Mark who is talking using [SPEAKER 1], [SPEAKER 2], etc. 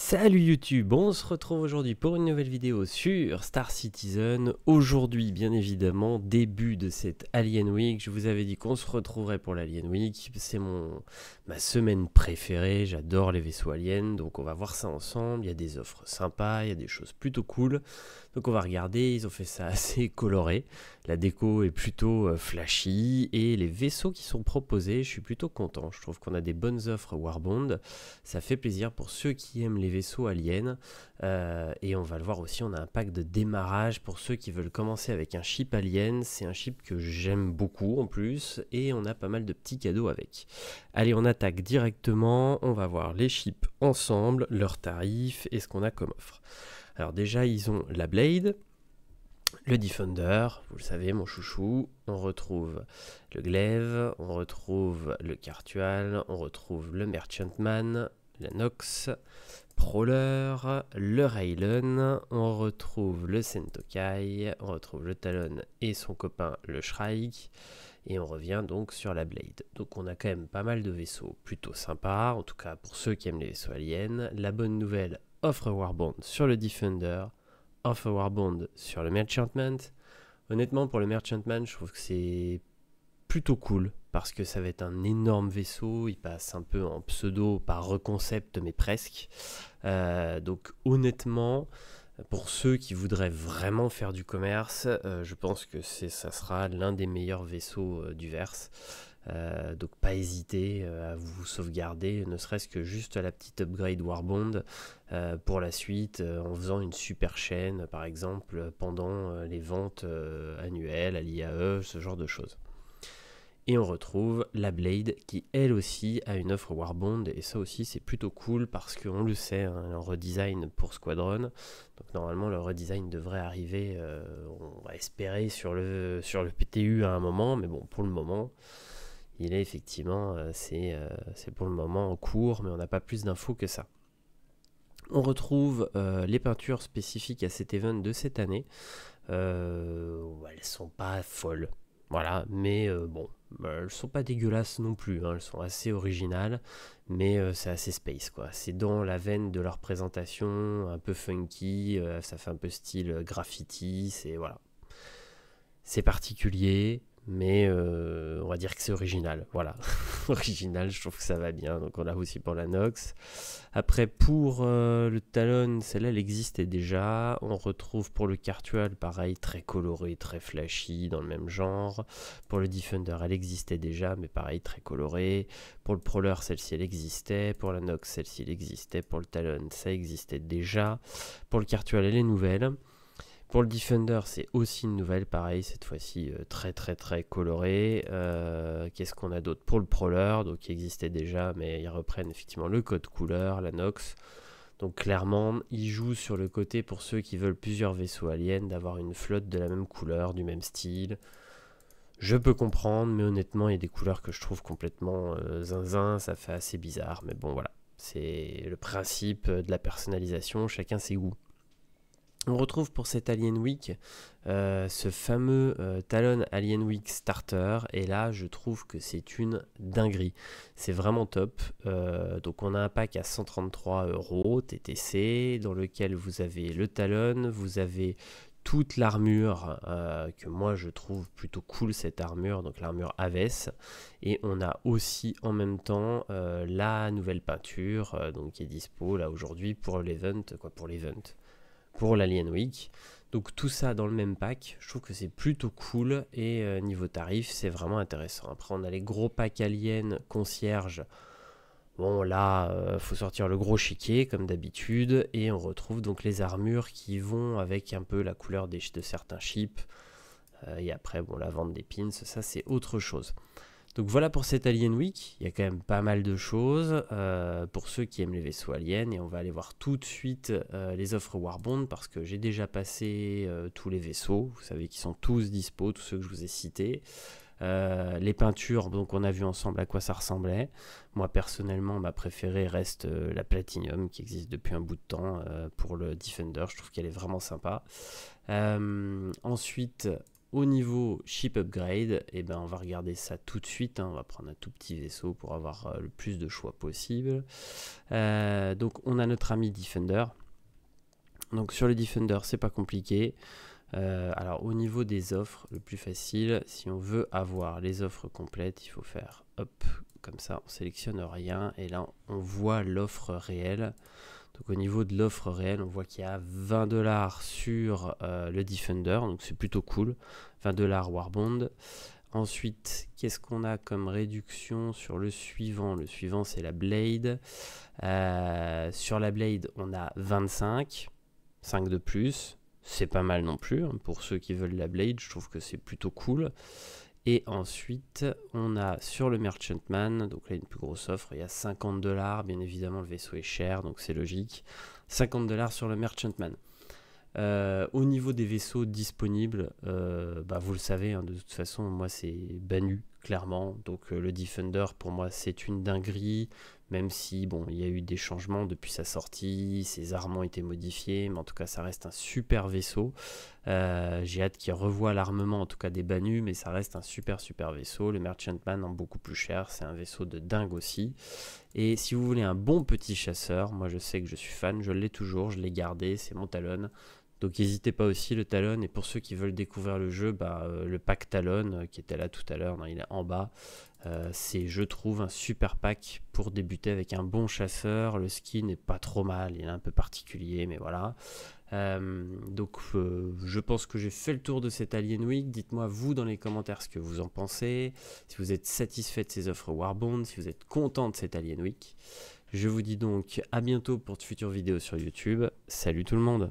[SPEAKER 1] Salut YouTube, on se retrouve aujourd'hui pour une nouvelle vidéo sur Star Citizen. Aujourd'hui, bien évidemment, début de cette Alien Week. Je vous avais dit qu'on se retrouverait pour l'Alien Week. C'est mon ma semaine préférée. J'adore les vaisseaux aliens, donc on va voir ça ensemble. Il y a des offres sympas, il y a des choses plutôt cool. Donc on va regarder, ils ont fait ça assez coloré. La déco est plutôt euh, flashy et les vaisseaux qui sont proposés, je suis plutôt content. Je trouve qu'on a des bonnes offres Warbond. Ça fait plaisir pour ceux qui aiment les vaisseaux aliens. Euh, et on va le voir aussi, on a un pack de démarrage pour ceux qui veulent commencer avec un chip alien. C'est un chip que j'aime beaucoup en plus et on a pas mal de petits cadeaux avec. Allez, on attaque directement. On va voir les chips ensemble, leurs tarifs et ce qu'on a comme offre. Alors déjà, ils ont la Blade, le Defender, vous le savez, mon chouchou. On retrouve le Glaive, on retrouve le Cartual, on retrouve le Merchantman, la Nox, Prowler, le Raylan, on retrouve le Sentokai, on retrouve le Talon et son copain le Shrike, et on revient donc sur la Blade. Donc on a quand même pas mal de vaisseaux plutôt sympas, en tout cas pour ceux qui aiment les vaisseaux aliens. La bonne nouvelle, offre Warbond sur le Defender, offre Warbond sur le Merchantman. Honnêtement, pour le Merchantman, je trouve que c'est plutôt cool parce que ça va être un énorme vaisseau. Il passe un peu en pseudo par reconcept, mais presque. Euh, donc, honnêtement, pour ceux qui voudraient vraiment faire du commerce, euh, je pense que ça sera l'un des meilleurs vaisseaux euh, du Verse. Euh, donc pas hésiter euh, à vous sauvegarder, ne serait-ce que juste la petite upgrade Warbond euh, pour la suite, en faisant une super chaîne, par exemple, pendant les ventes annuelles à l'IAE, ce genre de choses. Et on retrouve la Blade qui elle aussi a une offre Warbond et ça aussi c'est plutôt cool parce qu'on le sait, un hein, redesign pour Squadron. Donc normalement le redesign devrait arriver, on va espérer sur le, sur le PTU à un moment, mais bon pour le moment il est effectivement, euh, euh, c'est pour le moment en cours, mais on n'a pas plus d'infos que ça. On retrouve euh, les peintures spécifiques à cet event de cette année. Elles elles sont pas folles, voilà, mais bon, bah, elles sont pas dégueulasses non plus, hein. elles sont assez originales, mais c'est assez space quoi. C'est dans la veine de leur présentation, un peu funky, ça fait un peu style graffiti, c'est voilà. C'est particulier, mais euh, on va dire que c'est original. Voilà, original, je trouve que ça va bien. Donc on l'a aussi pour la Nox. Après, pour euh, le Talon, celle-là, elle existait déjà. On retrouve pour le Cartual, pareil, très coloré, très flashy, dans le même genre. Pour le Defender, elle existait déjà, mais pareil, très coloré. Pour le Proler celle-ci, elle existait. Pour la Nox, celle-ci, elle existait. Pour le Talon, ça existait déjà. Pour le Cartual, elle est nouvelle. Pour le Defender, c'est aussi une nouvelle, pareil, cette fois-ci euh, très très très colorée. Euh, qu'est-ce qu'on a d'autre Pour le Prowler, donc qui existait déjà, mais ils reprennent effectivement le code couleur, la Nox. Donc clairement, ils jouent sur le côté pour ceux qui veulent plusieurs vaisseaux aliens, d'avoir une flotte de la même couleur, du même style. Je peux comprendre, mais honnêtement, il y a des couleurs que je trouve complètement euh, zinzin, ça fait assez bizarre, mais bon voilà. C'est le principe de la personnalisation, chacun ses goûts. On retrouve pour cette Alien Week euh, ce fameux euh, Talon Alien Week Starter et là je trouve que c'est une dinguerie. C'est vraiment top. Euh, donc on a un pack à 133 euros TTC dans lequel vous avez le Talon, vous avez toute l'armure que moi je trouve plutôt cool cette armure, donc l'armure Aves et on a aussi en même temps la nouvelle peinture donc qui est dispo là aujourd'hui pour l'event quoi pour l'event pour l'Alien Week. Donc tout ça dans le même pack, je trouve que c'est plutôt cool et euh, niveau tarif c'est vraiment intéressant. Après on a les gros packs Alien concierge. Bon là, euh, faut sortir le gros chiquet comme d'habitude et on retrouve donc les armures qui vont avec un peu la couleur de certains chips. Euh, et après bon la vente des pins, ça c'est autre chose. Donc voilà pour cette Alien Week, il y a quand même pas mal de choses euh, pour ceux qui aiment les vaisseaux aliens et on va aller voir tout de suite euh, les offres Warbond parce que j'ai déjà passé euh, tous les vaisseaux, vous savez qu'ils sont tous dispo, tous ceux que je vous ai cités. les peintures, donc on a vu ensemble à quoi ça ressemblait. Moi personnellement, ma préférée reste la Platinum qui existe depuis un bout de temps pour le Defender. Je trouve qu'elle est vraiment sympa. ensuite, au niveau ship upgrade, et eh ben on va regarder ça tout de suite. Hein. On va prendre un tout petit vaisseau pour avoir euh, le plus de choix possible. Euh, donc on a notre ami Defender. Donc sur le Defender, c'est pas compliqué. Euh, alors au niveau des offres, le plus facile, si on veut avoir les offres complètes, il faut faire hop, comme ça on sélectionne rien et là on voit l'offre réelle. Donc au niveau de l'offre réelle, on voit qu'il y a 20 dollars sur euh, le Defender, donc c'est plutôt cool. 20 dollars Warbond. Ensuite, qu'est-ce qu'on a comme réduction sur le suivant Le suivant, c'est la Blade. Euh, sur la Blade, on a 25, 5 de plus c'est pas mal non plus. Hein. Pour ceux qui veulent la Blade, je trouve que c'est plutôt cool. Et ensuite, on a sur le Merchantman, donc là une plus grosse offre, il y a 50 dollars, bien évidemment le vaisseau est cher, donc c'est logique. 50 dollars sur le Merchantman. Euh, au niveau des vaisseaux disponibles, euh, bah vous le savez, hein, de toute façon, moi c'est Banu clairement. Donc euh, le Defender pour moi c'est une dinguerie, même si bon il y a eu des changements depuis sa sortie, ses armes ont été modifiées, mais en tout cas ça reste un super vaisseau. Euh, j'ai hâte qu'il revoie l'armement en tout cas des Banus, mais ça reste un super super vaisseau. Le Merchantman en beaucoup plus cher, c'est un vaisseau de dingue aussi. Et si vous voulez un bon petit chasseur, moi je sais que je suis fan, je l'ai toujours, je l'ai gardé, c'est mon talon. Donc n'hésitez pas aussi le Talon. Et pour ceux qui veulent découvrir le jeu, bah, euh, le pack Talon euh, qui était là tout à l'heure, il est en bas. Euh, c'est, je trouve, un super pack pour débuter avec un bon chasseur. Le skin n'est pas trop mal, il est un peu particulier, mais voilà. donc je pense que j'ai fait le tour de cet Alien Week. Dites-moi vous dans les commentaires ce que vous en pensez. Si vous êtes satisfait de ces offres Warbond, si vous êtes content de cet Alien Week. Je vous dis donc à bientôt pour de futures vidéos sur YouTube. Salut tout le monde